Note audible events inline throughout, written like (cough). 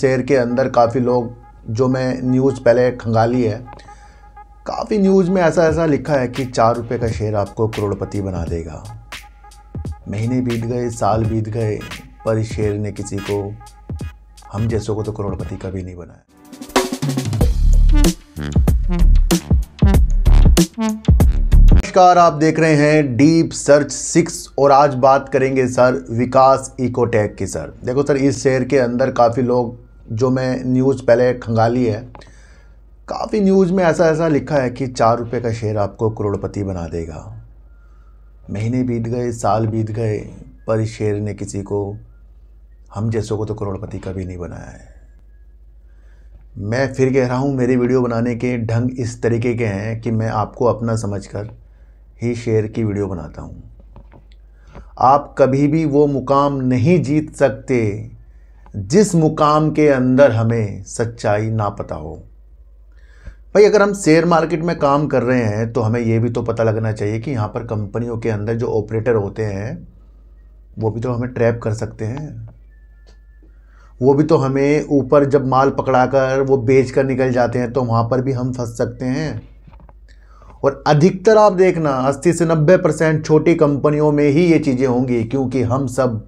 शहर के अंदर काफ़ी लोग जो मैं न्यूज़ पहले खंगाली है काफ़ी न्यूज़ में ऐसा ऐसा लिखा है कि चार रुपये का शेयर आपको करोड़पति बना देगा महीने बीत गए साल बीत गए पर इस शेर ने किसी को हम जैसों को तो करोड़पति कभी नहीं बनाया नमस्कार आप देख रहे हैं डीप सर्च सिक्स और आज बात करेंगे सर विकास इकोटेक की सर देखो सर इस शेयर के अंदर काफ़ी लोग जो मैं न्यूज़ पहले खंगाली है काफ़ी न्यूज़ में ऐसा ऐसा लिखा है कि चार रुपये का शेयर आपको करोड़पति बना देगा महीने बीत गए साल बीत गए पर इस शेयर ने किसी को हम जैसों को तो करोड़पति कभी नहीं बनाया है मैं फिर कह रहा हूँ मेरे वीडियो बनाने के ढंग इस तरीके के हैं कि मैं आपको अपना समझकर ही शेयर की वीडियो बनाता हूँ आप कभी भी वो मुकाम नहीं जीत सकते जिस मुकाम के अंदर हमें सच्चाई ना पता हो भाई अगर हम शेयर मार्केट में काम कर रहे हैं तो हमें ये भी तो पता लगना चाहिए कि यहाँ पर कंपनियों के अंदर जो ऑपरेटर होते हैं वो भी तो हमें ट्रैप कर सकते हैं वो भी तो हमें ऊपर जब माल पकड़ा कर वो बेच कर निकल जाते हैं तो वहाँ पर भी हम फंस सकते हैं और अधिकतर आप देखना 80 से 90 परसेंट छोटी कंपनियों में ही ये चीज़ें होंगी क्योंकि हम सब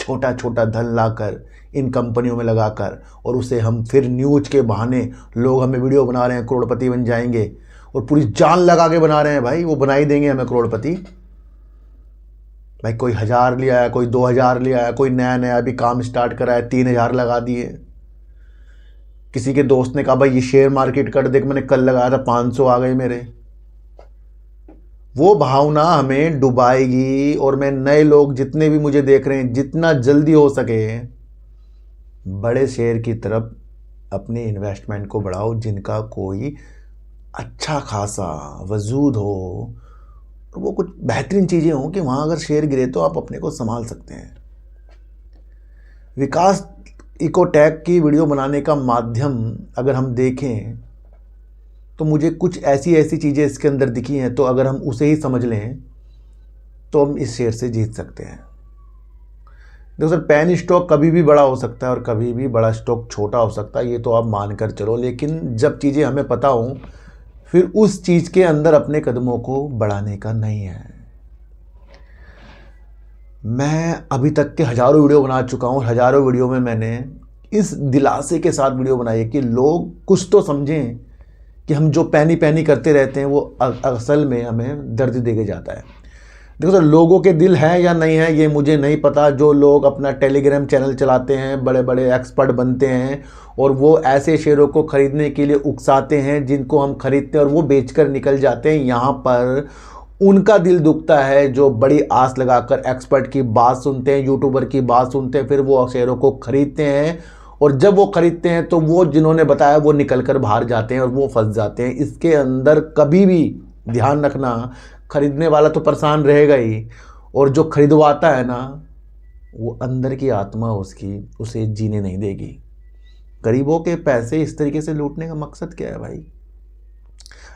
छोटा छोटा धन लाकर इन कंपनियों में लगाकर और उसे हम फिर न्यूज के बहाने लोग हमें वीडियो बना रहे हैं करोड़पति बन जाएंगे और पूरी जान लगा के बना रहे हैं भाई वो बनाई देंगे हमें करोड़पति भाई कोई हज़ार ले आया कोई दो हज़ार ले आया कोई नया नया अभी काम स्टार्ट कराया तीन हज़ार लगा दिए किसी के दोस्त ने कहा भाई ये शेयर मार्केट कर देख मैंने कल लगाया था पाँच सौ आ गए मेरे वो भावना हमें डुबाएगी और मैं नए लोग जितने भी मुझे देख रहे हैं जितना जल्दी हो सके बड़े शेयर की तरफ अपनी इन्वेस्टमेंट को बढ़ाओ जिनका कोई अच्छा खासा वजूद हो और वो कुछ बेहतरीन चीज़ें हों कि वहाँ अगर शेयर गिरे तो आप अपने को संभाल सकते हैं विकास इकोटैक की वीडियो बनाने का माध्यम अगर हम देखें तो मुझे कुछ ऐसी ऐसी चीज़ें इसके अंदर दिखी हैं तो अगर हम उसे ही समझ लें तो हम इस शेयर से जीत सकते हैं देखो सर पेन स्टॉक कभी भी बड़ा हो सकता है और कभी भी बड़ा स्टॉक छोटा हो सकता है ये तो आप मान कर चलो लेकिन जब चीज़ें हमें पता हों फिर उस चीज़ के अंदर अपने कदमों को बढ़ाने का नहीं है मैं अभी तक के हज़ारों वीडियो बना चुका हूँ हज़ारों वीडियो में मैंने इस दिलासे के साथ वीडियो बनाई है कि लोग कुछ तो समझें कि हम जो पैनी पैनी करते रहते हैं वो असल में हमें दर्द दे के जाता है देखो सर लोगों के दिल हैं या नहीं है ये मुझे नहीं पता जो लोग अपना टेलीग्राम चैनल चलाते हैं बड़े बड़े एक्सपर्ट बनते हैं और वो ऐसे शेयरों को ख़रीदने के लिए उकसाते हैं जिनको हम ख़रीदते हैं और वो बेचकर निकल जाते हैं यहाँ पर उनका दिल दुखता है जो बड़ी आस लगाकर एक्सपर्ट की बात सुनते हैं यूट्यूबर की बात सुनते हैं फिर वो शेयरों को ख़रीदते हैं और जब वो ख़रीदते हैं तो वो जिन्होंने बताया वो निकल कर बाहर जाते हैं और वो फंस जाते हैं इसके अंदर कभी भी ध्यान रखना खरीदने वाला तो परेशान रहेगा ही और जो खरीदवाता है ना वो अंदर की आत्मा उसकी उसे जीने नहीं देगी गरीबों के पैसे इस तरीके से लूटने का मकसद क्या है भाई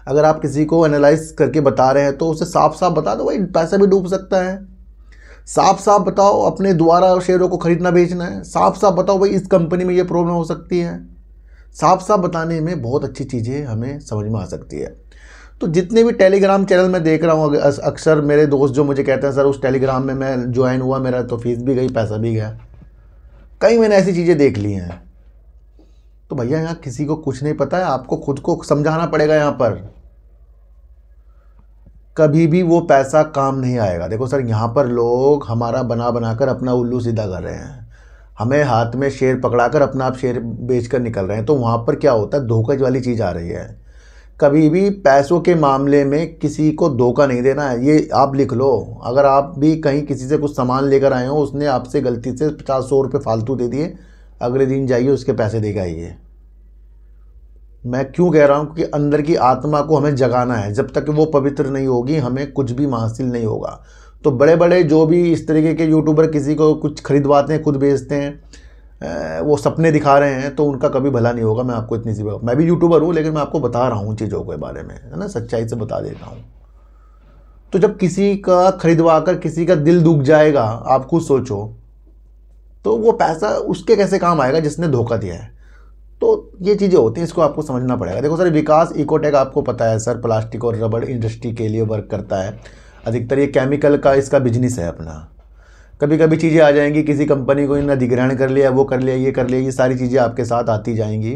अगर आप किसी को एनालाइज करके बता रहे हैं तो उसे साफ साफ बता दो भाई पैसा भी डूब सकता है साफ साफ बताओ अपने द्वारा शेयरों को खरीदना बेचना है साफ साफ बताओ भाई इस कंपनी में ये प्रॉब्लम हो सकती है साफ साफ बताने में बहुत अच्छी चीज़ें हमें समझ में आ सकती है तो जितने भी टेलीग्राम चैनल में देख रहा हूँ अक्सर मेरे दोस्त जो मुझे कहते हैं सर उस टेलीग्राम में मैं ज्वाइन हुआ मेरा तो फीस भी गई पैसा भी गया कई मैंने ऐसी चीज़ें देख ली हैं तो भैया यहाँ किसी को कुछ नहीं पता है आपको खुद को समझाना पड़ेगा यहाँ पर कभी भी वो पैसा काम नहीं आएगा देखो सर यहाँ पर लोग हमारा बना बनाकर अपना उल्लू सीधा कर रहे हैं हमें हाथ में पकड़ा पकड़ाकर अपना आप शेर बेच कर निकल रहे हैं तो वहाँ पर क्या होता है धोखेज वाली चीज़ आ रही है कभी भी पैसों के मामले में किसी को धोखा नहीं देना है ये आप लिख लो अगर आप भी कहीं किसी से कुछ सामान लेकर आए हो उसने आपसे गलती से पचास सौ रुपये फालतू दे दिए अगले दिन जाइए उसके पैसे देकर आइए मैं क्यों कह रहा हूँ कि अंदर की आत्मा को हमें जगाना है जब तक वो पवित्र नहीं होगी हमें कुछ भी हासिल नहीं होगा तो बड़े बड़े जो भी इस तरीके के यूट्यूबर किसी को कुछ खरीदवाते हैं खुद बेचते हैं वो सपने दिखा रहे हैं तो उनका कभी भला नहीं होगा मैं आपको इतनी सी मैं भी यूट्यूबर हूँ लेकिन मैं आपको बता रहा हूँ उन चीज़ों के बारे में है ना सच्चाई से बता देता हूँ तो जब किसी का खरीदवा कर किसी का दिल दुख जाएगा आप खुद सोचो तो वो पैसा उसके कैसे काम आएगा जिसने धोखा दिया है तो ये चीज़ें होती हैं इसको आपको समझना पड़ेगा देखो सर विकास इकोटेक आपको पता है सर प्लास्टिक और रबड़ इंडस्ट्री के लिए वर्क करता है अधिकतर ये केमिकल का इसका बिजनेस है अपना कभी कभी चीज़ें आ जाएंगी किसी कंपनी को इन्हें अधिग्रहण कर लिया वो कर लिया ये कर लिया ये सारी चीज़ें आपके साथ आती जाएंगी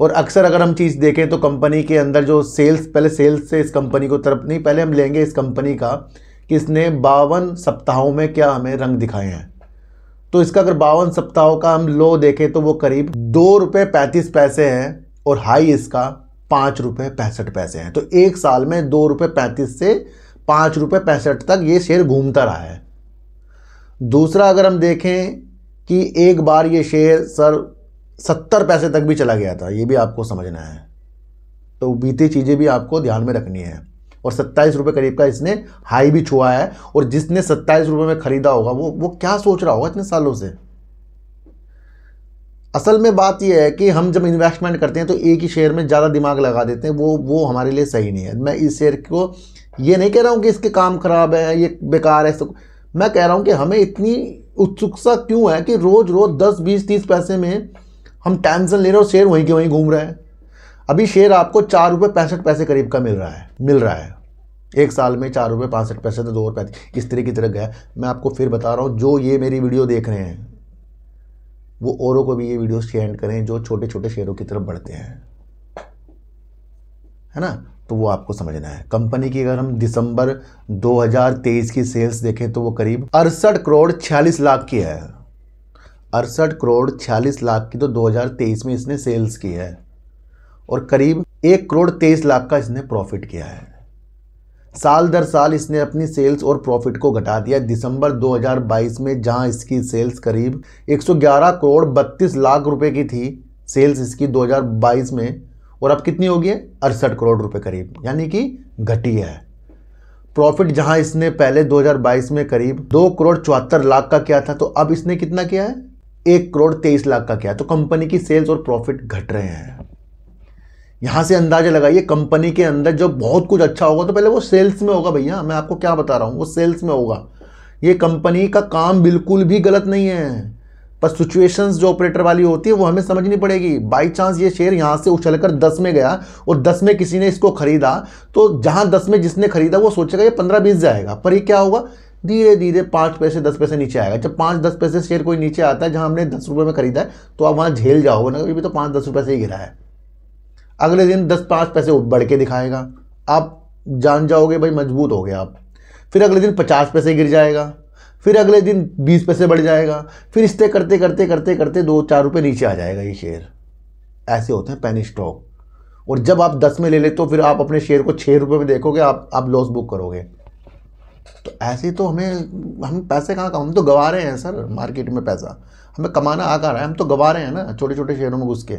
और अक्सर अगर हम चीज़ देखें तो कंपनी के अंदर जो सेल्स पहले सेल्स से इस कंपनी को तरफ नहीं पहले हम लेंगे इस कंपनी का कि इसने बावन सप्ताहों में क्या हमें रंग दिखाए हैं तो इसका अगर बावन सप्ताहों का हम लो देखें तो वो करीब दो रुपये पैंतीस पैसे हैं और हाई इसका पाँच रुपये पैंसठ पैसे हैं तो एक साल में दो रुपये पैंतीस से पाँच रुपये पैंसठ तक ये शेयर घूमता रहा है दूसरा अगर हम देखें कि एक बार ये शेयर सर सत्तर पैसे तक भी चला गया था ये भी आपको समझना है तो बीती चीज़ें भी आपको ध्यान में रखनी है और सत्ताईस रुपये करीब का इसने हाई भी छुआ है और जिसने सत्ताईस रुपये में ख़रीदा होगा वो वो क्या सोच रहा होगा इतने सालों से असल में बात यह है कि हम जब इन्वेस्टमेंट करते हैं तो एक ही शेयर में ज़्यादा दिमाग लगा देते हैं वो वो हमारे लिए सही नहीं है मैं इस शेयर को ये नहीं कह रहा हूँ कि इसके काम खराब है ये बेकार है मैं कह रहा हूँ कि हमें इतनी उत्सुकता क्यों है कि रोज़ रोज़ दस बीस तीस पैसे में हम टेंशन ले रहे हो शेयर वहीं के वहीं घूम रहे हैं अभी शेयर आपको चार रुपये पैंसठ पैसे करीब का मिल रहा है मिल रहा है एक साल में चार रुपये पैंसठ पैसे तो दो रुपये इस तरह की तरह गया मैं आपको फिर बता रहा हूँ जो ये मेरी वीडियो देख रहे हैं वो औरों को भी ये वीडियो शेयर करें जो छोटे छोटे शेयरों की तरफ बढ़ते हैं है ना तो वो आपको समझना है कंपनी की अगर हम दिसंबर 2023 की सेल्स देखें तो वो करीब अड़सठ करोड़ छियालीस लाख की है अड़सठ करोड़ छियालीस लाख की तो 2023 में इसने सेल्स की है और करीब एक करोड़ तेईस लाख का इसने प्रॉफिट किया है साल दर साल इसने अपनी सेल्स और प्रॉफिट को घटा दिया दिसंबर 2022 में जहां इसकी सेल्स करीब 111 करोड़ 32 लाख रुपए की थी सेल्स इसकी 2022 में और अब कितनी हो गई है अड़सठ करोड़ रुपए करीब यानी कि घटी है प्रॉफिट जहां इसने पहले 2022 में करीब दो करोड़ चौहत्तर लाख का किया था तो अब इसने कितना किया है एक करोड़ तेईस लाख का किया तो कंपनी की सेल्स और प्रॉफिट घट रहे हैं यहां से अंदाजा लगाइए कंपनी के अंदर जो बहुत कुछ अच्छा होगा तो पहले वो सेल्स में होगा भैया मैं आपको क्या बता रहा हूँ वो सेल्स में होगा ये कंपनी का काम बिल्कुल भी गलत नहीं है पर सिचुएशंस जो ऑपरेटर वाली होती है वो हमें समझनी पड़ेगी बाई चांस ये शेयर यहाँ से उछल कर दस में गया और दस में किसी ने इसको खरीदा तो जहाँ दस में जिसने खरीदा वो सोचेगा ये पंद्रह बीस जाएगा पर ये क्या होगा धीरे धीरे पाँच पैसे दस पैसे नीचे आएगा जब पाँच दस पैसे शेयर कोई नीचे आता है जहाँ हमने दस रुपये में खरीदा है तो आप वहाँ झेल जाओगे ना अभी तो पाँच दस रुपये से ही गिरा है अगले दिन दस पाँच पैसे बढ़ के दिखाएगा आप जान जाओगे भाई मजबूत हो गया आप फिर अगले दिन पचास पैसे गिर जाएगा फिर अगले दिन बीस पैसे बढ़ जाएगा फिर इसते करते करते करते करते दो चार रुपये नीचे आ जाएगा ये शेयर ऐसे होते हैं पैनी स्टॉक और जब आप दस में ले लेते हो फिर आप अपने शेयर को छः रुपये में देखोगे आप आप लॉस बुक करोगे तो ऐसे तो हमें हम पैसे कहाँ हम तो गवा रहे हैं सर मार्केट में पैसा हमें कमाना आ रहा है हम तो गवा रहे हैं ना छोटे छोटे शेयरों में घुस के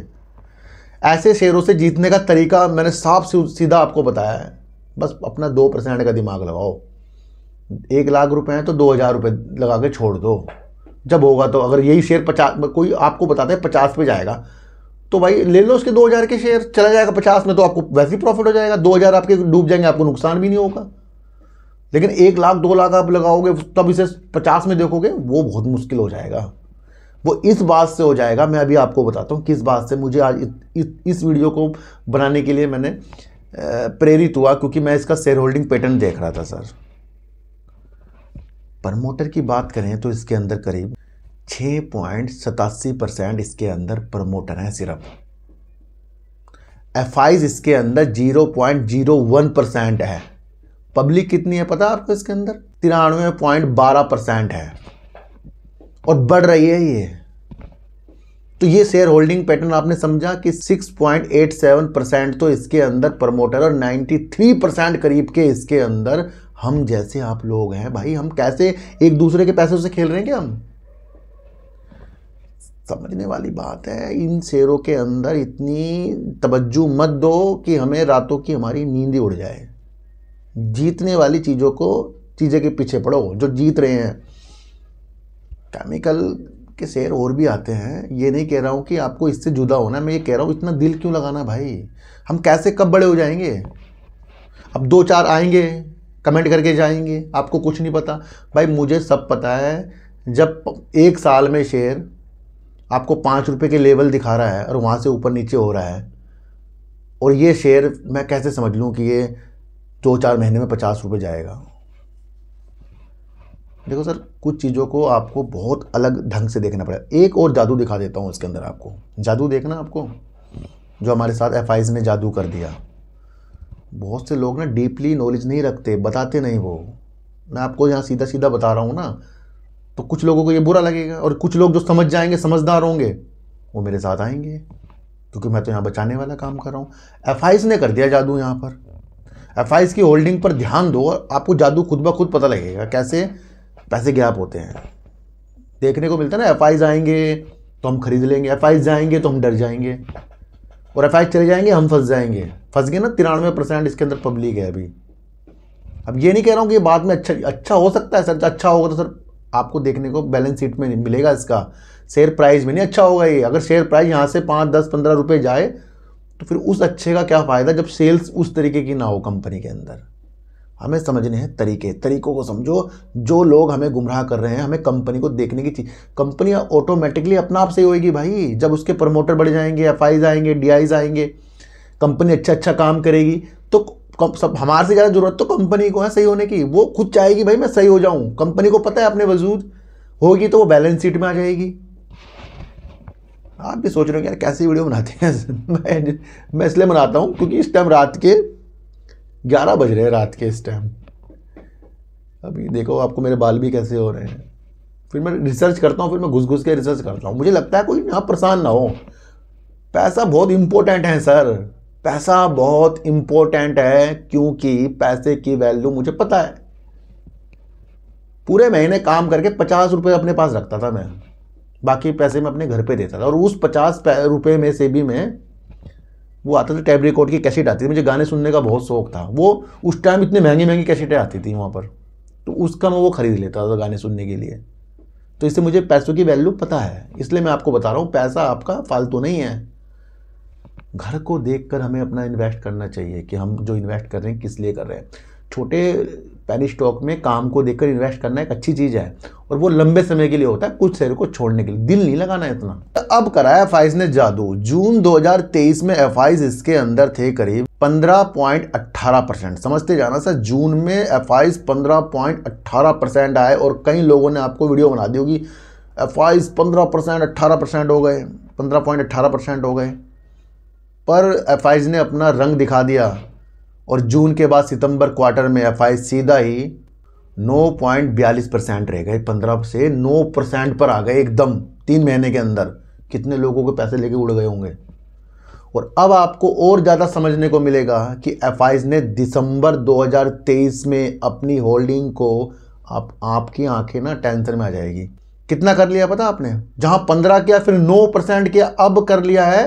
ऐसे शेयरों से जीतने का तरीका मैंने साफ सीधा आपको बताया है बस अपना दो परसेंट का दिमाग लगाओ एक लाख रुपए हैं तो दो हज़ार रुपये लगा के छोड़ दो जब होगा तो अगर यही शेयर पचास कोई आपको बताते हैं पचास पे जाएगा तो भाई ले लो उसके दो हज़ार के शेयर चला जाएगा पचास में तो आपको वैसे ही प्रॉफिट हो जाएगा दो हज़ार आपके डूब जाएंगे आपको नुकसान भी नहीं होगा लेकिन एक लाख दो लाख आप लगाओगे तब इसे पचास में देखोगे वो बहुत मुश्किल हो जाएगा वो इस बात से हो जाएगा मैं अभी आपको बताता हूँ किस बात से मुझे आज इस वीडियो को बनाने के लिए मैंने प्रेरित हुआ क्योंकि मैं इसका शेयर होल्डिंग पैटर्न देख रहा था सर प्रमोटर की बात करें तो इसके अंदर करीब छः पॉइंट सतासी परसेंट इसके अंदर प्रमोटर हैं सिर्फ एफ इसके अंदर zero point zero one percent है पब्लिक कितनी है पता आपको इसके अंदर तिरानवे पॉइंट बारह परसेंट है और बढ़ रही है ये तो ये शेयर होल्डिंग पैटर्न आपने समझा कि 6.87 परसेंट तो इसके अंदर प्रमोटर और 93 परसेंट करीब के इसके अंदर हम जैसे आप लोग हैं भाई हम कैसे एक दूसरे के पैसों से खेल रहे हैं क्या हम समझने वाली बात है इन शेरों के अंदर इतनी तवज्जो मत दो कि हमें रातों की हमारी नींद ही उड़ जाए जीतने वाली चीज़ों को चीज़ें के पीछे पड़ो जो जीत रहे हैं केमिकल के शेर और भी आते हैं ये नहीं कह रहा हूँ कि आपको इससे जुदा होना मैं ये कह रहा हूँ इतना दिल क्यों लगाना भाई हम कैसे कब बड़े हो जाएंगे अब दो चार आएंगे कमेंट करके जाएंगे आपको कुछ नहीं पता भाई मुझे सब पता है जब एक साल में शेयर आपको पाँच रुपये के लेवल दिखा रहा है और वहाँ से ऊपर नीचे हो रहा है और ये शेयर मैं कैसे समझ लूँ कि ये दो चार महीने में पचास रुपये जाएगा देखो सर कुछ चीज़ों को आपको बहुत अलग ढंग से देखना पड़ेगा एक और जादू दिखा देता हूँ इसके अंदर आपको जादू देखना आपको जो हमारे साथ एफ ने जादू कर दिया बहुत से लोग ना डीपली नॉलेज नहीं रखते बताते नहीं वो मैं आपको यहाँ सीधा सीधा बता रहा हूँ ना तो कुछ लोगों को ये बुरा लगेगा और कुछ लोग जो समझ जाएंगे समझदार होंगे वो मेरे साथ आएंगे क्योंकि मैं तो यहाँ बचाने वाला काम कर रहा हूँ एफ ने कर दिया जादू यहाँ पर एफ की होल्डिंग पर ध्यान दो और आपको जादू खुद ब खुद पता लगेगा कैसे पैसे गैप होते हैं देखने को मिलता है ना एफ आएंगे तो हम खरीद लेंगे एफ जाएंगे तो हम डर जाएंगे और एफ चले जाएंगे हम फंस जाएंगे फंस गए ना तिरानवे परसेंट इसके अंदर पब्लिक है अभी अब ये नहीं कह रहा हूँ कि बाद में अच्छा अच्छा हो सकता है सर अच्छा होगा तो सर आपको देखने को बैलेंस शीट में मिलेगा इसका शेयर प्राइस में नहीं अच्छा होगा ये अगर शेयर प्राइस यहाँ से पाँच दस पंद्रह रुपये जाए तो फिर उस अच्छे का क्या फ़ायदा जब सेल्स उस तरीके की ना हो कंपनी के अंदर हमें समझने हैं तरीके तरीकों को समझो जो लोग हमें गुमराह कर रहे हैं हमें कंपनी को देखने की चीज कंपनी ऑटोमेटिकली अपना आप से ही होएगी भाई जब उसके प्रमोटर बढ़ जाएंगे एफ आएंगे डी आएंगे कंपनी अच्छा अच्छा काम करेगी तो सब हमारे से ज़्यादा जरूरत तो कंपनी को है सही होने की वो खुद चाहेगी भाई मैं सही हो जाऊँ कंपनी को पता है अपने वजूद होगी तो वो बैलेंस शीट में आ जाएगी आप भी सोच रहे हो यार कैसी वीडियो बनाते हैं (laughs) मैं मैं इसलिए बनाता हूँ क्योंकि इस टाइम रात के ग्यारह बज रहे हैं रात के इस टाइम अभी देखो आपको मेरे बाल भी कैसे हो रहे हैं फिर मैं रिसर्च करता हूँ फिर मैं घुस घुस के रिसर्च करता हूँ मुझे लगता है कोई ना परेशान ना हो पैसा बहुत इम्पोर्टेंट है सर पैसा बहुत इम्पोर्टेंट है क्योंकि पैसे की वैल्यू मुझे पता है पूरे महीने काम करके पचास रुपये अपने पास रखता था मैं बाकी पैसे मैं अपने घर पे देता था और उस पचास रुपये में से भी मैं वो आता था टैब रिकॉर्ड की कैसेट आती थी मुझे गाने सुनने का बहुत शौक था वो उस टाइम इतने महंगी महंगी कैसेटें आती थी वहाँ पर तो उसका मैं वो ख़रीद लेता था गाने सुनने के लिए तो इससे मुझे पैसों की वैल्यू पता है इसलिए मैं आपको बता रहा हूँ पैसा आपका फालतू नहीं है घर को देख हमें अपना इन्वेस्ट करना चाहिए कि हम जो इन्वेस्ट कर रहे हैं किस लिए कर रहे हैं छोटे पैनी स्टॉक में काम को देखकर इन्वेस्ट करना एक अच्छी चीज़ है और वो लंबे समय के लिए होता है कुछ शेयर को छोड़ने के लिए दिल नहीं लगाना इतना अब कराया एफ ने जादू जून 2023 में एफ इसके अंदर थे करीब 15.18 परसेंट समझते जाना सर जून में एफ 15.18 परसेंट आए और कई लोगों ने आपको वीडियो बना दी होगी एफ पंद्रह परसेंट अट्ठारह परसेंट हो गए पंद्रह पॉइंट अट्ठारह परसेंट हो गए पर एफ ने अपना रंग दिखा दिया और जून के बाद सितंबर क्वार्टर में एफ सीधा ही 9.42 परसेंट रह गए पंद्रह से 9 परसेंट पर आ गए एकदम तीन महीने के अंदर कितने लोगों के पैसे लेके उड़ गए होंगे और अब आपको और ज़्यादा समझने को मिलेगा कि एफ ने दिसंबर 2023 में अपनी होल्डिंग को आप आपकी आंखें ना टेंशन में आ जाएगी कितना कर लिया पता आपने जहां 15 किया फिर 9 परसेंट किया अब कर लिया है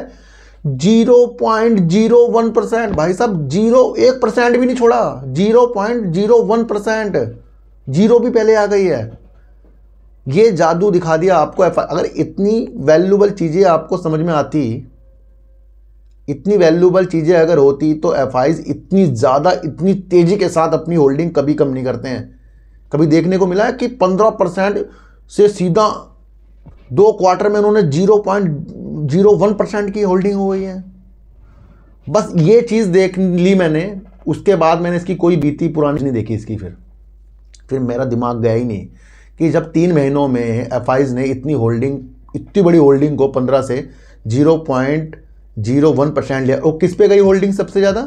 zero point zero one percent भाई साहब जीरो एक परसेंट भी नहीं छोड़ा zero point zero one percent zero भी पहले आ गई है ये जादू दिखा दिया आपको एफ अगर इतनी वैल्यूबल चीज़ें आपको समझ में आती इतनी वैल्यूबल चीज़ें अगर होती तो एफ इतनी ज़्यादा इतनी तेज़ी के साथ अपनी होल्डिंग कभी कम नहीं करते हैं कभी देखने को मिला है कि पंद्रह परसेंट से सीधा दो क्वार्टर में उन्होंने zero point zero one percent की होल्डिंग हो गई है बस ये चीज़ देख ली मैंने उसके बाद मैंने इसकी कोई बीती पुरानी नहीं देखी इसकी फिर फिर मेरा दिमाग गया ही नहीं कि जब तीन महीनों में एफ ने इतनी होल्डिंग इतनी बड़ी होल्डिंग को पंद्रह से zero point zero one percent लिया और किस पे गई होल्डिंग सबसे ज़्यादा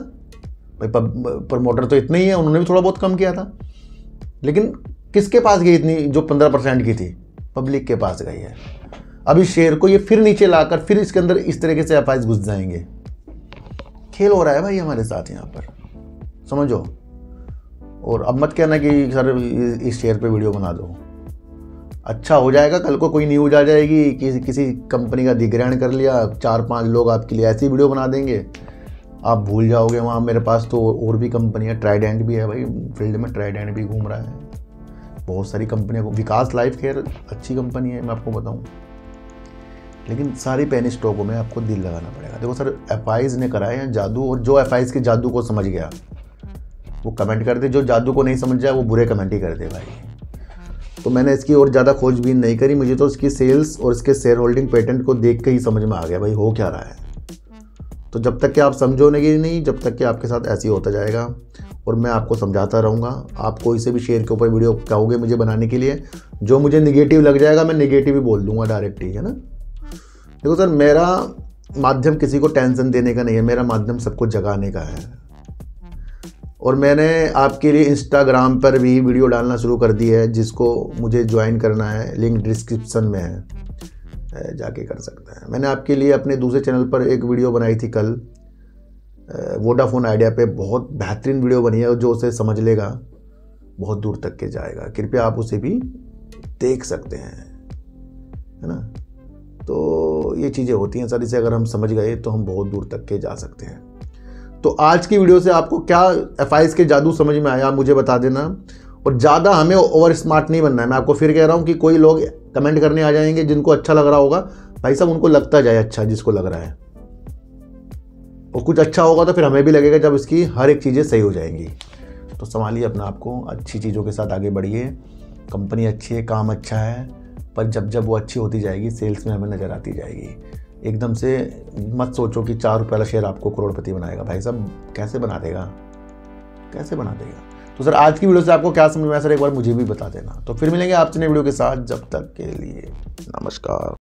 भाई प्रमोटर तो इतने ही है उन्होंने भी थोड़ा बहुत कम किया था लेकिन किसके पास गई इतनी जो पंद्रह परसेंट की थी पब्लिक के पास गई है अभी शेयर को ये फिर नीचे लाकर फिर इसके अंदर इस तरीके से एफ घुस जाएंगे खेल हो रहा है भाई हमारे साथ यहाँ पर समझो और अब मत कहना कि सर इस शेयर पे वीडियो बना दो अच्छा हो जाएगा कल को कोई न्यूज आ जाएगी कि, किसी कंपनी का अधिग्रहण कर लिया चार पांच लोग आपके लिए ऐसी वीडियो बना देंगे आप भूल जाओगे वहाँ मेरे पास तो और भी कंपनियाँ ट्राइडेंट भी है भाई फील्ड में ट्राइडेंट भी घूम रहा है बहुत सारी कंपनियाँ विकास लाइफ केयर अच्छी कंपनी है मैं आपको बताऊँ लेकिन सारी पेन स्टॉकों में आपको दिल लगाना पड़ेगा देखो सर एफ ने कराए हैं जादू और जो एफ के जादू को समझ गया वो कमेंट कर दे जो जादू को नहीं समझ जाए वो बुरे कमेंट ही कर दे भाई तो मैंने इसकी और ज़्यादा खोजबीन नहीं करी मुझे तो इसकी सेल्स और इसके शेयर होल्डिंग पेटेंट को देख के ही समझ में आ गया भाई हो क्या रहा है तो जब तक कि आप समझो नहीं, नहीं जब तक कि आपके साथ ऐसे ही होता जाएगा और मैं आपको समझाता रहूँगा आप कोई से भी शेयर के ऊपर वीडियो कहोगे मुझे बनाने के लिए जो मुझे निगेटिव लग जाएगा मैं निगेटिव ही बोल दूंगा डायरेक्ट ही है ना देखो सर मेरा माध्यम किसी को टेंशन देने का नहीं है मेरा माध्यम सबको जगाने का है और मैंने आपके लिए इंस्टाग्राम पर भी वीडियो डालना शुरू कर दी है जिसको मुझे ज्वाइन करना है लिंक डिस्क्रिप्सन में है जाके कर सकते हैं मैंने आपके लिए अपने दूसरे चैनल पर एक वीडियो बनाई थी कल वोडाफोन आइडिया पे बहुत बेहतरीन वीडियो बनी है और जो उसे समझ लेगा बहुत दूर तक के जाएगा कृपया आप उसे भी देख सकते हैं है ना तो ये चीज़ें होती हैं सर इसे अगर हम समझ गए तो हम बहुत दूर तक के जा सकते हैं तो आज की वीडियो से आपको क्या एफ के जादू समझ में आया मुझे बता देना और ज़्यादा हमें ओवर स्मार्ट नहीं बनना है मैं आपको फिर कह रहा हूँ कि कोई लोग कमेंट करने आ जाएंगे जिनको अच्छा लग रहा होगा भाई साहब उनको लगता जाए अच्छा जिसको लग रहा है और कुछ अच्छा होगा तो फिर हमें भी लगेगा जब इसकी हर एक चीज़ें सही हो जाएंगी तो संभालिए अपना आपको अच्छी चीज़ों के साथ आगे बढ़िए कंपनी अच्छी है काम अच्छा है पर जब जब वो अच्छी होती जाएगी सेल्स में हमें नज़र आती जाएगी एकदम से मत सोचो कि चार रुपये वाला शेयर आपको करोड़पति बनाएगा भाई साहब कैसे बना देगा कैसे बना देगा तो सर आज की वीडियो से आपको क्या समझ में आया सर एक बार मुझे भी बता देना तो फिर मिलेंगे आपसे नए वीडियो के साथ जब तक के लिए नमस्कार